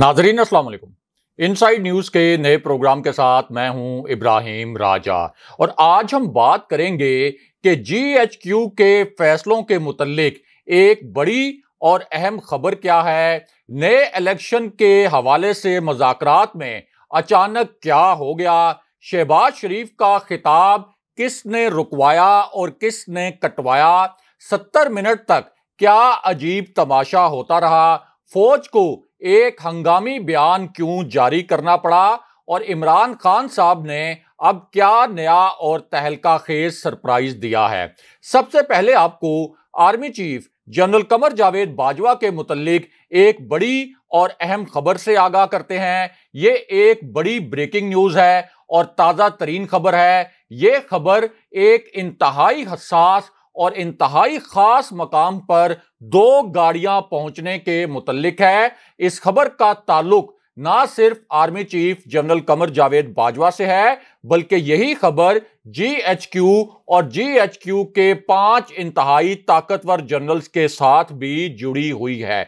नाजरीन Aslam in inside news के नए प्रोग्राम के साथ मैं हूं इब्राहिम राजा और आज हम बात करेंगे कि जीएचक्यू के फैसलों के मुतलक एक बड़ी और अहम खबर क्या है नए इलेक्शन के हवाले से मजाक में अचानक क्या हो गया शहबाज शरीफ का खिताब किसने रुकवाया और किसने कटवाया सत्तर मिनट तक क्या अजीब तमाशा होता रहा फौज को एक हंगामी बयान क्यों जारी करना पड़ा और इमरान खान साहब ने अब क्या नया और तहलका खेज सरप्राइज दिया है सबसे पहले आपको army chief General Qamar Javed Bajwa के मुतलिक एक बड़ी और अहम खबर से आगाह करते हैं ये एक बड़ी ब्रेकिंग न्यूज है और ताज़ा तरीन खबर है ये खबर एक इंतहाई हसास और इंतहाई खास मकाम पर दो गाड़ियां पहुंचने के मुतलिक है इस खबर का ताल्लुक ना सिर्फ army chief General Qamar Javed Bajwa से है बल्कि यही खबर जीएचक्यू और जीएचक्यू के पांच इंतहाई ताकतवर जनरल्स के साथ भी जुड़ी हुई है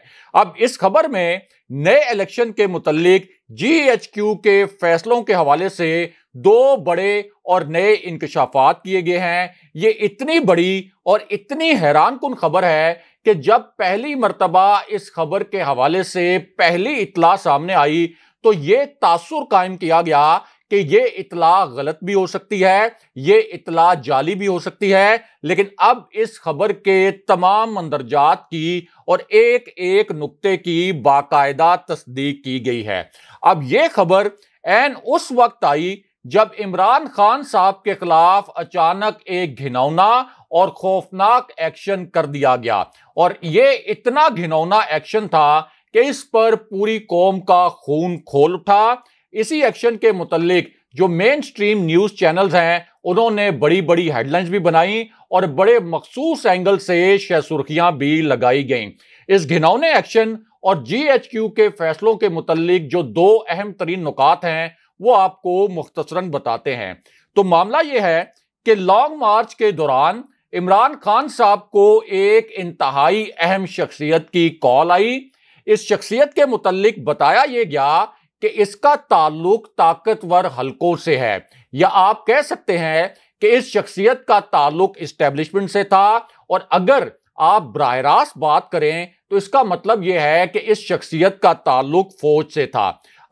अब इस खबर में नए इलेक्शन के मुतलिक जीएचक्यू के फैसलों के हवाले से दो बड़े और नए इंकशाफात किए गए हैं ये इतनी बड़ी और इतनी हैरान कन खबर है कि जब पहली मरतबा इस खबर के हवाले से पहली इतला सामने आई तो ये तासुर कायम किया गया कि ये इतला गलत भी हो सकती है ये इतला जाली भी हो सकती है लेकिन अब इस खबर के तमाम मंदरजात की और एक एक नुक्ते की बाकायदा तस्दीक की गई है अब ये खबर एन उस वक्त आई जब इमरान खान साहब के खिलाफ अचानक एक घिनौना और खौफनाक एक्शन कर दिया गया और ये इतना घिनौना एक्शन था कि इस पर पूरी कौम का खून खोल उठा इसी एक्शन के मुतलिक जो मेन स्ट्रीम न्यूज चैनल्स हैं उन्होंने बड़ी बड़ी हेडलाइंस भी बनाई और बड़े मखसूस एंगल से शह सुर्खियां भी लगाई गईं इस घिनौने एक्शन और जी एच क्यू के फैसलों के मुतलिक जो दो अहम तरीन नुकात हैं वो आपको मुख्तसरन बताते हैं तो मामला यह है कि लॉन्ग मार्च के दौरान इमरान खान साहब को एक इंतहाई अहम शख्सियत की कॉल आई इस शख्सियत के मुतालिक बताया यह गया कि इसका ताल्लुक ताकतवर हलकों से है या आप कह सकते हैं कि इस शख्सियत का ताल्लुक इस्टेब्लिशमेंट से था और अगर आप बरह रास्त बात करें तो इसका मतलब यह है कि इस शख्सियत का ताल्लुक फौज से था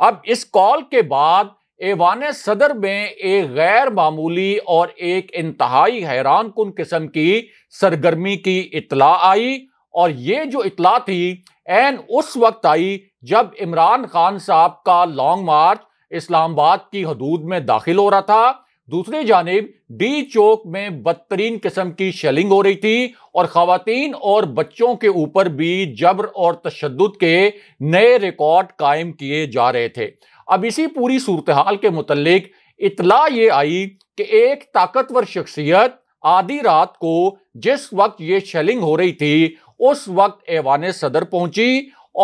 अब इस कॉल के बाद एवान सदर में एक गैर मामूली और एक इंतहाई हैरान कन किस्म की सरगर्मी की इतला आई और ये जो इतला थी एन उस वक्त आई जब इमरान खान साहब का लॉन्ग मार्च इस्लामाबाद की हदूद में दाखिल हो रहा था दूसरी जानब डी चौक में बदतरीन किस्म की शेलिंग हो रही थी और खातन और बच्चों के ऊपर भी जबर और तशद के नए रिकॉर्ड कायम किए जा रहे थे अब इसी पूरी सूरत हाल के मुतलिक इतला ये आई कि एक ताकतवर शख्सियत आधी रात को जिस वक्त ये शेलिंग हो रही थी उस वक्त ऐवान सदर पहुंची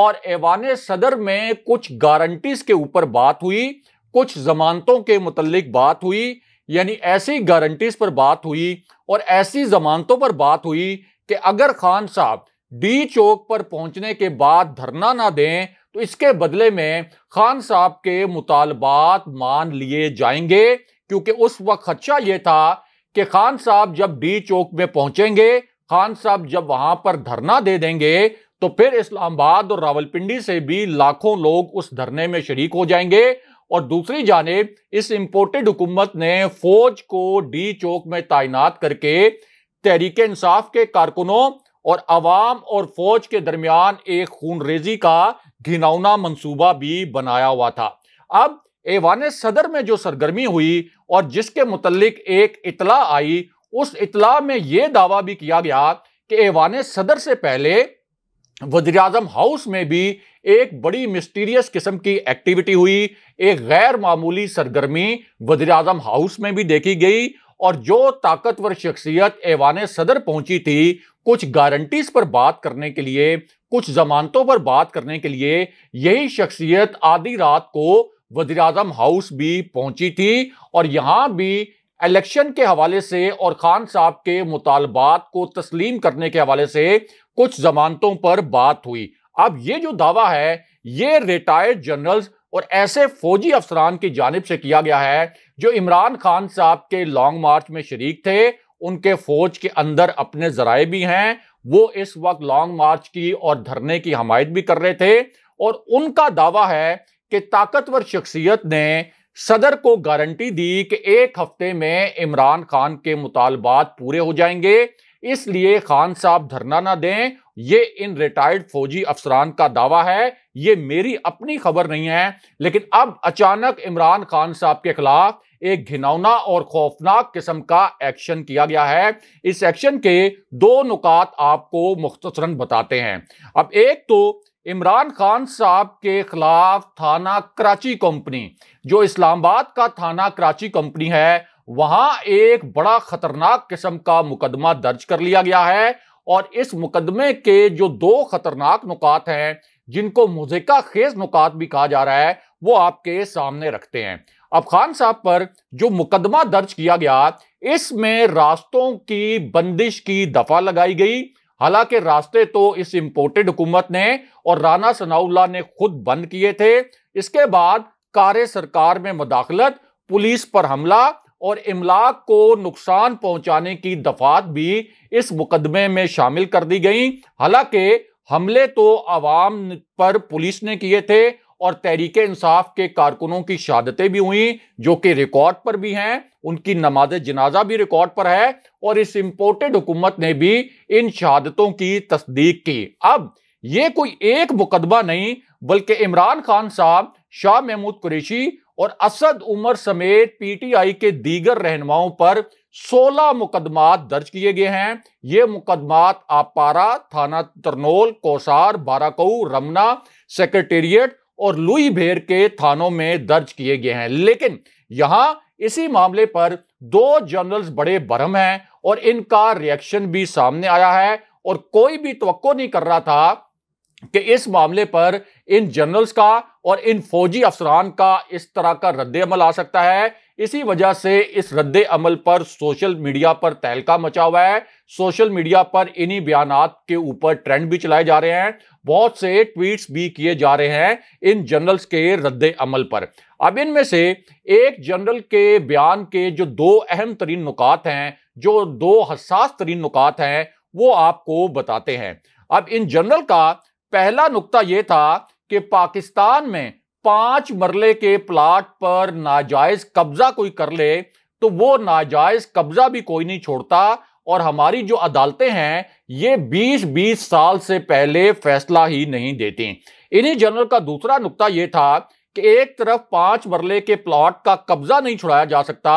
और ऐवान सदर में कुछ गारंटीज के ऊपर बात हुई कुछ जमानतों के मुतलिक बात हुई यानी ऐसी गारंटीज पर बात हुई और ऐसी जमानतों पर बात हुई कि अगर खान साहब डी चौक पर पहुंचने के बाद धरना ना दें तो इसके बदले में खान साहब के मुतालबात मान लिए जाएंगे क्योंकि उस वक्त खदशा यह था कि खान साहब जब डी चौक में पहुंचेंगे खान साहब जब वहां पर धरना दे देंगे तो फिर इस्लामाबाद और रावलपिंडी से भी लाखों लोग उस धरने में शरीक हो जाएंगे और दूसरी जानेब इस इम्पोर्टेड हुकूमत ने फौज को डी चौक में तैनात करके तहरीक इंसाफ के कारकुनों और अवाम और फौज के दरमियान एक खून रेजी का घिनौना मंसूबा भी बनाया हुआ था अब एवान सदर में जो सरगर्मी हुई और जिसके मुतलिक एक इतला आई उस इतला में यह दावा भी किया गया कि एवान सदर से पहले वजी अजम हाउस में भी एक बड़ी मिस्टीरियस किस्म की एक्टिविटी हुई एक गैर मामूली सरगर्मी वजी अजम हाउस में भी देखी गई और जो ताकतवर शख्सियत एवान सदर पहुंची थी कुछ गारंटीज पर बात करने के लिए कुछ जमानतों पर बात करने के लिए यही शख्सियत आधी रात को वजीर अजम हाउस भी पहुंची थी और यहां भी इलेक्शन के हवाले से और खान साहब के मुतालबात को तस्लीम करने के हवाले से कुछ जमानतों पर बात हुई अब ये जो दावा है ये रिटायर्ड जनरल्स और ऐसे फौजी अफसरान की जानब से किया गया है जो इमरान खान साहब के लॉन्ग मार्च में शरीक थे उनके फौज के अंदर अपने जराए भी हैं वो इस वक्त लॉन्ग मार्च की और धरने की हमायत भी कर रहे थे और उनका दावा है कि ताकतवर शख्सियत ने सदर को गारंटी दी कि एक हफ्ते में इमरान खान के मुतालबात पूरे हो जाएंगे इसलिए खान साहब धरना ना दें ये इन रिटायर्ड फौजी अफसरान का दावा है ये मेरी अपनी खबर नहीं है लेकिन अब अचानक इमरान खान साहब के खिलाफ एक घिनौना और खौफनाक किस्म का एक्शन किया गया है इस एक्शन के दो नुकात आपको मुख्तसरन बताते हैं अब एक तो इमरान खान साहब के खिलाफ थाना कराची कंपनी जो इस्लामाबाद का थाना कराची कंपनी है वहां एक बड़ा खतरनाक किस्म का मुकदमा दर्ज कर लिया गया है और इस मुकदमे के जो दो खतरनाक नुकात हैं जिनको मुजिका खेज नुकात भी कहा जा रहा है वो आपके सामने रखते हैं अब खान साहब पर जो मुकदमा दर्ज किया गया इसमें रास्तों की बंदिश की दफा लगाई गई हालांकि रास्ते तो इस इंपोर्टेड हुकूमत ने और राणा सनाउल्ला ने खुद बंद किए थे इसके बाद कार्य सरकार में मुदाखलत पुलिस पर हमला और इमलाक को नुकसान पहुंचाने की दफात भी इस मुकदमे में शामिल कर दी गई हालांकि हमले तो आवाम पर पुलिस ने किए थे और तहरीक इंसाफ के कारकुनों की शहादतें भी हुई जो कि रिकॉर्ड पर भी हैं उनकी नमाज जनाजा भी रिकॉर्ड पर है और इस इम्पोर्टेड हुकूमत ने भी इन शहादतों की तस्दीक की अब ये कोई एक मुकदमा नहीं बल्कि इमरान खान साहब शाह महमूद कुरेशी और असद उमर समेत पीटीआई के दीगर रहनुमाओं पर 16 मुकदमात दर्ज किए गए हैं ये मुकदमात आपारा थाना तरनोल कोसार बाराकऊ रमना सेक्रेटेरिएट और लुई भेर के थानों में दर्ज किए गए हैं लेकिन यहां इसी मामले पर दो जनरल्स बड़े भरम हैं और इनका रिएक्शन भी सामने आया है और कोई भी तो नहीं कर रहा था कि इस मामले पर इन जनरल्स का और इन फौजी अफसरान का इस तरह का रद्द अमल आ सकता है इसी वजह से इस रद्द अमल पर सोशल मीडिया पर तहलका मचा हुआ है सोशल मीडिया पर इन्हीं बयान के ऊपर ट्रेंड भी चलाए जा रहे हैं बहुत से ट्वीट्स भी किए जा रहे हैं इन जनरल्स के रद्द अमल पर अब इनमें से एक जनरल के बयान के जो दो अहम तरीन नुकात हैं जो दो हसास तरीन नुकात हैं वो आपको बताते हैं अब इन जनरल का पहला नुकता यह था कि पाकिस्तान में पांच मरले के प्लाट पर नाजायज कब्जा कोई कर ले तो वो नाजायज कब्जा भी कोई नहीं छोड़ता और हमारी जो अदालतें हैं ये 20-20 साल से पहले फैसला ही नहीं देती इन्हीं जनरल का दूसरा नुकता यह था कि एक तरफ पांच मरले के प्लॉट का कब्जा नहीं छुड़ाया जा सकता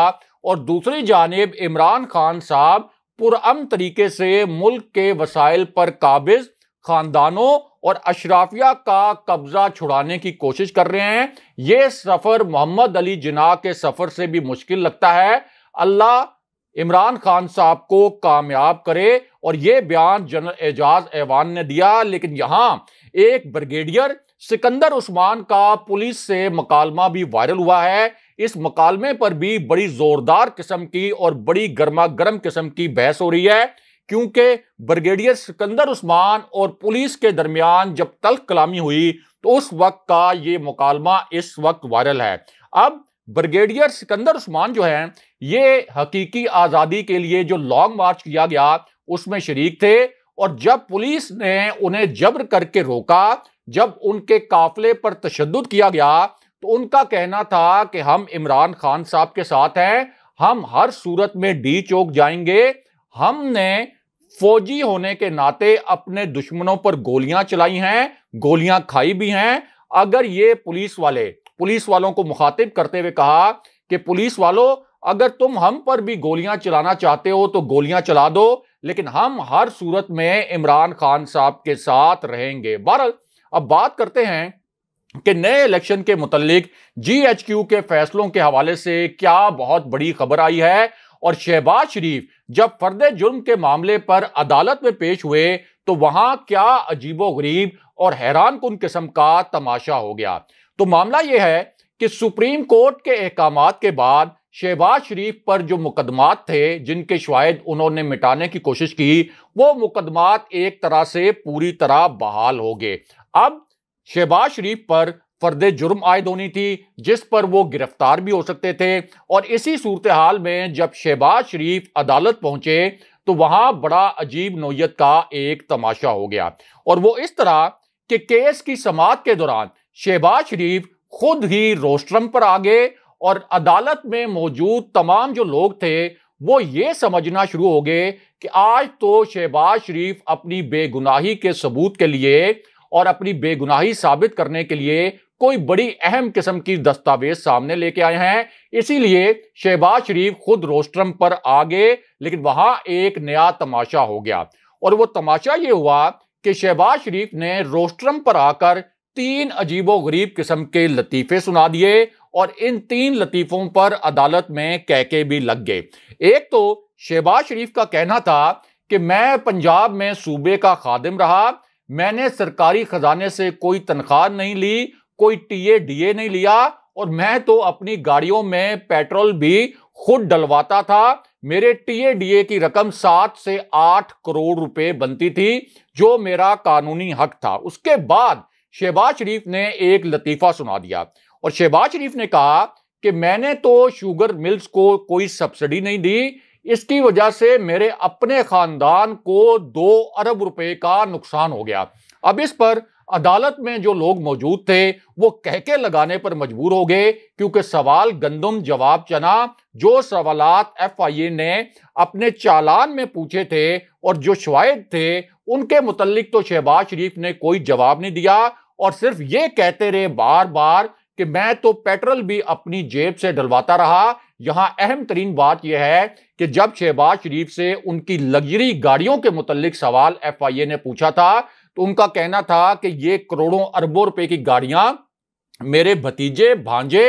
और दूसरी जानब इमरान खान साहब पुरम तरीके से मुल्क के वसाइल पर काबिज खानदानों और अशराफिया का कब्जा छुड़ाने की कोशिश कर रहे हैं यह सफर मोहम्मद अली जिना के सफर से भी मुश्किल लगता है अल्लाह इमरान खान साहब को कामयाब करे और यह बयान जनरल एजाज ऐवान ने दिया लेकिन यहां एक ब्रिगेडियर सिकंदर उस्मान का पुलिस से मकालमा भी वायरल हुआ है इस मकालमे पर भी बड़ी जोरदार किस्म की और बड़ी गर्मा गर्म किस्म की बहस हो रही है क्योंकि ब्रिगेडियर सिकंदर उस्मान और पुलिस के दरमियान जब तल्ख कलामी हुई तो उस वक्त का ये मुकालमा इस वक्त वायरल है अब ब्रिगेडियर सिकंदर उस्मान जो हैं ये हकीकी आज़ादी के लिए जो लॉन्ग मार्च किया गया उसमें शरीक थे और जब पुलिस ने उन्हें जब्र करके रोका जब उनके काफले पर तशद किया गया तो उनका कहना था कि हम इमरान खान साहब के साथ हैं हम हर सूरत में डी चौक जाएंगे हमने फौजी होने के नाते अपने दुश्मनों पर गोलियां चलाई हैं गोलियां खाई भी हैं अगर ये पुलिस वाले पुलिस वालों को मुखातिब करते हुए कहा कि पुलिस वालों अगर तुम हम पर भी गोलियां चलाना चाहते हो तो गोलियां चला दो लेकिन हम हर सूरत में इमरान खान साहब के साथ रहेंगे बहरल अब बात करते हैं कि नए इलेक्शन के मुतलिक जी एच क्यू के फैसलों के हवाले से क्या बहुत बड़ी खबर आई है और शहबाज शरीफ जब फर्द जुर्म के मामले पर अदालत में पेश हुए तो वहां क्या अजीबो गरीब और हैरान कन किस्म का तमाशा हो गया तो मामला यह है कि सुप्रीम कोर्ट के अहकाम के बाद शहबाज शरीफ पर जो मुकदमात थे जिनके शायद उन्होंने मिटाने की कोशिश की वो मुकदमात एक तरह से पूरी तरह बहाल हो गए अब शहबाज शरीफ पर फर्द जुर्म आयद होनी थी जिस पर वो गिरफ्तार भी हो सकते थे और इसी सूरत हाल में जब शहबाज शरीफ अदालत पहुंचे तो वहां बड़ा अजीब नोयत का एक तमाशा हो गया और वो इस तरह कि केस की समात के दौरान शहबाज शरीफ खुद ही रोस्ट्रम पर आ गए और अदालत में मौजूद तमाम जो लोग थे वो ये समझना शुरू हो गए कि आज तो शहबाज शरीफ अपनी बेगुनाही के सबूत के लिए और अपनी बेगुनाही साबित करने के लिए कोई बड़ी अहम किस्म की दस्तावेज सामने लेके आए हैं इसीलिए शहबाज शरीफ खुद रोस्ट्रम पर आ गए लेकिन वहां एक नया तमाशा हो गया और वो तमाशा ये हुआ कि शहबाज शरीफ ने रोस्ट्रम पर आकर तीन अजीबो गरीब किस्म के लतीफे सुना दिए और इन तीन लतीफों पर अदालत में कहके भी लग गए एक तो शहबाज शरीफ का कहना था कि मैं पंजाब में सूबे का खादिम रहा मैंने सरकारी खजाने से कोई तनख्वाह नहीं ली कोई टीए डीए नहीं लिया और मैं तो अपनी गाड़ियों में पेट्रोल भी खुद डलवाता था मेरे टीए डीए की रकम सात से आठ करोड़ रुपए बनती थी जो मेरा कानूनी हक था उसके बाद शहबाज शरीफ ने एक लतीफा सुना दिया और शहबाज शरीफ ने कहा कि मैंने तो शुगर मिल्स को कोई सब्सिडी नहीं दी इसकी वजह से मेरे अपने खानदान को दो अरब रुपए का नुकसान हो गया अब इस पर अदालत में जो लोग मौजूद थे वो कहके लगाने पर मजबूर हो गए क्योंकि सवाल गंदम जवाब चना जो आई ए ने अपने चालान में पूछे थे और जो शवायद थे उनके मुतलिक तो शहबाज शरीफ ने कोई जवाब नहीं दिया और सिर्फ ये कहते रहे बार बार कि मैं तो पेट्रोल भी अपनी जेब से डलवाता रहा यहां अहम तरीन बात यह है कि जब शहबाज शरीफ से उनकी लग्जरी गाड़ियों के मुतलिक सवाल एफ आई ए ने पूछा था तो उनका कहना था कि ये करोड़ों अरबों रुपए की गाड़ियां मेरे भतीजे भांजे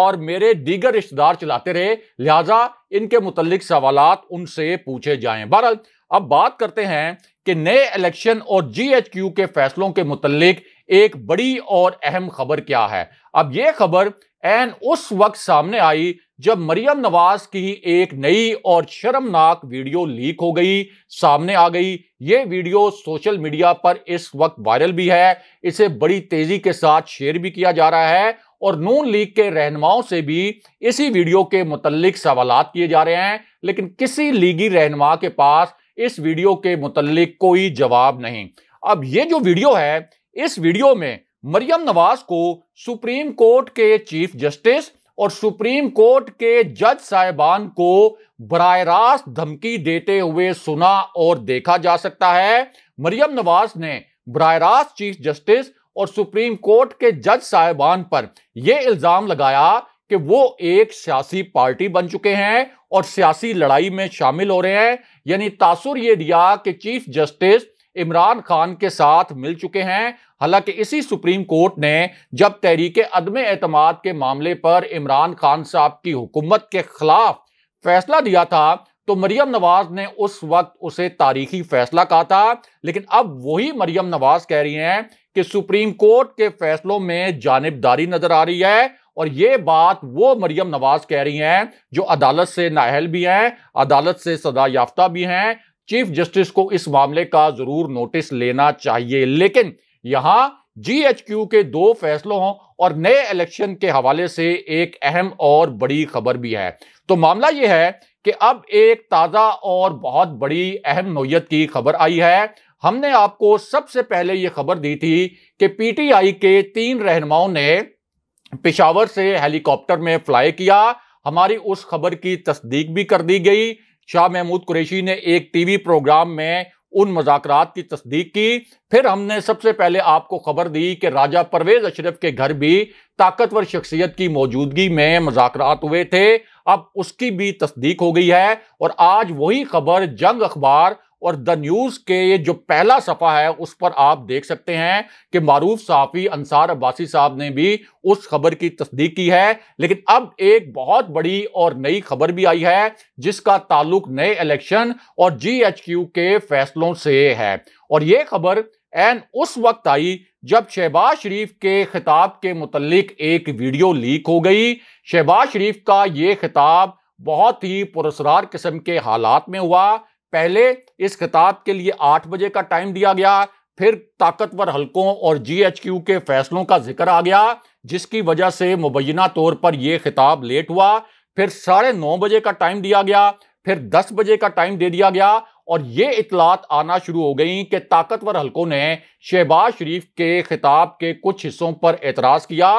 और मेरे दीगर रिश्तेदार चलाते रहे लिहाजा इनके मुतलिक सवाल उनसे पूछे जाएं बहरहाल अब बात करते हैं कि नए इलेक्शन और जीएचक्यू के फैसलों के मुतलिक एक बड़ी और अहम खबर क्या है अब यह खबर एन उस वक्त सामने आई जब मरियम नवाज की एक नई और शर्मनाक वीडियो लीक हो गई सामने आ गई ये वीडियो सोशल मीडिया पर इस वक्त वायरल भी है इसे बड़ी तेजी के साथ शेयर भी किया जा रहा है और नून लीग के रहनुमाओं से भी इसी वीडियो के मुतलिक सवाल किए जा रहे हैं लेकिन किसी लीगी रहनुमा के पास इस वीडियो के मुतलक कोई जवाब नहीं अब ये जो वीडियो है इस वीडियो में मरियम नवाज को सुप्रीम कोर्ट के चीफ जस्टिस और सुप्रीम कोर्ट के जज साहिबान को बर रास्त धमकी देते हुए सुना और देखा जा सकता है मरियम नवाज ने बर रास्त चीफ जस्टिस और सुप्रीम कोर्ट के जज साहिबान पर यह इल्जाम लगाया कि वो एक सियासी पार्टी बन चुके हैं और सियासी लड़ाई में शामिल हो रहे हैं यानी तासुर ये दिया कि चीफ जस्टिस इमरान खान के साथ मिल चुके हैं हालांकि इसी सुप्रीम कोर्ट ने जब तहरीक अदम एतमाद के मामले पर इमरान खान साहब की हुकूमत के खिलाफ फैसला दिया था तो मरियम नवाज ने उस वक्त उसे तारीखी फैसला कहा था लेकिन अब वही मरियम नवाज कह रही हैं कि सुप्रीम कोर्ट के फैसलों में जानबदारी नजर आ रही है और ये बात वो मरियम नवाज कह रही हैं जो अदालत से नाहल भी हैं अदालत से सदा याफ्ता भी हैं चीफ जस्टिस को इस मामले का जरूर नोटिस लेना चाहिए लेकिन यहां जीएचक्यू के दो फैसलों हों और नए इलेक्शन के हवाले से एक अहम और बड़ी खबर भी है तो मामला यह है कि अब एक ताज़ा और बहुत बड़ी अहम नोयत की खबर आई है हमने आपको सबसे पहले यह खबर दी थी कि पीटीआई के तीन रहनुमाओं ने पिशावर से हेलीकॉप्टर में फ्लाई किया हमारी उस खबर की तस्दीक भी कर दी गई शाह महमूद कुरैशी ने एक टीवी प्रोग्राम में उन मजाक की तस्दीक की फिर हमने सबसे पहले आपको खबर दी कि राजा परवेज अशरफ के घर भी ताकतवर शख्सियत की मौजूदगी में मजाक हुए थे अब उसकी भी तस्दीक हो गई है और आज वही खबर जंग अखबार और द न्यूज़ के ये जो पहला सफ़ा है उस पर आप देख सकते हैं कि मारूफ साफी अंसार अब्बासी साहब ने भी उस खबर की तस्दीक की है लेकिन अब एक बहुत बड़ी और नई खबर भी आई है जिसका ताल्लुक नए इलेक्शन और जीएचक्यू के फैसलों से है और ये खबर एन उस वक्त आई जब शहबाज शरीफ के खिताब के मुतलिक एक वीडियो लीक हो गई शहबाज शरीफ का ये खिताब बहुत ही पुरस्कार किस्म के हालात में हुआ पहले इस खिताब के लिए आठ बजे का टाइम दिया गया फिर ताकतवर हलकों और जीएचक्यू के फैसलों का जिक्र आ गया जिसकी वजह से मुबैना तौर पर यह खिताब लेट हुआ फिर साढ़े नौ बजे का टाइम दिया गया फिर दस बजे का टाइम दे दिया गया और ये इतलात आना शुरू हो गई कि ताकतवर हलकों ने शहबाज शरीफ के खिताब के कुछ हिस्सों पर एतराज किया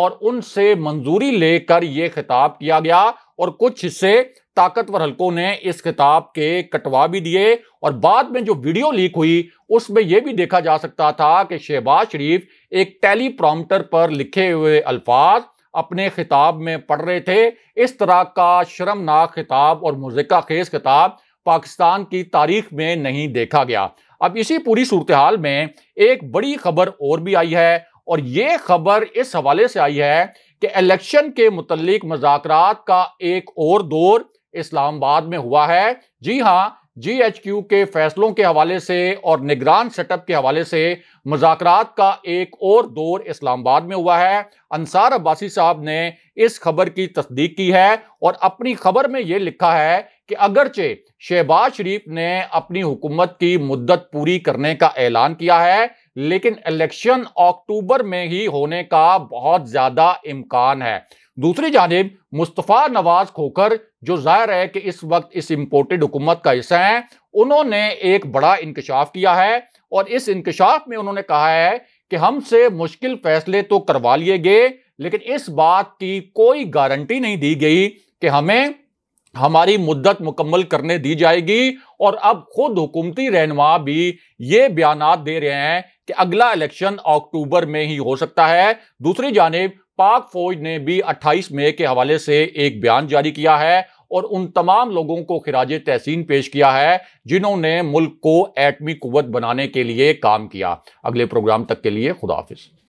और उनसे मंजूरी लेकर यह खिताब किया गया और कुछ हिस्से ताकतवर हलकों ने इस खिताब के कटवा भी दिए और बाद में जो वीडियो लीक हुई उसमें यह भी देखा जा सकता था कि शहबाज शरीफ एक टेली प्रॉम्प्टर पर लिखे हुए अल्फाज अपने खिताब में पढ़ रहे थे इस तरह का शर्मनाक खिताब और मुजिका खेज खिताब पाकिस्तान की तारीख में नहीं देखा गया अब इसी पूरी सूरत हाल में एक बड़ी खबर और भी आई है और ये खबर इस हवाले से आई है कि इलेक्शन के मुतलिक मजाक का एक और दौर इस्लामाबाद में हुआ है जी हां जीएचक्यू के फैसलों के हवाले से और निगरान सेटअप के हवाले से मुजाकरात का एक और दौर इस्लामाबाद में हुआ है अंसार अब्बासी साहब ने इस खबर की तस्दीक की है और अपनी खबर में यह लिखा है कि अगरचे शहबाज शरीफ ने अपनी हुकूमत की मुद्दत पूरी करने का ऐलान किया है लेकिन इलेक्शन अक्टूबर में ही होने का बहुत ज्यादा इम्कान है दूसरी जानब मुस्तफ़ा नवाज खोकर जो जाहिर है कि इस वक्त इस इम्पोर्टेड हुकूमत का हिस्सा हैं उन्होंने एक बड़ा इंकशाफ किया है और इस इंकशाफ में उन्होंने कहा है कि हमसे मुश्किल फैसले तो करवा लिए गए लेकिन इस बात की कोई गारंटी नहीं दी गई कि हमें हमारी मुद्दत मुकम्मल करने दी जाएगी और अब खुद हुकूमती रहनुमा भी ये बयान दे रहे हैं कि अगला इलेक्शन अक्टूबर में ही हो सकता है दूसरी जानब पाक फौज ने भी 28 मई के हवाले से एक बयान जारी किया है और उन तमाम लोगों को खराज तहसीन पेश किया है जिन्होंने मुल्क को एटमी कुवत बनाने के लिए काम किया अगले प्रोग्राम तक के लिए खुदाफिज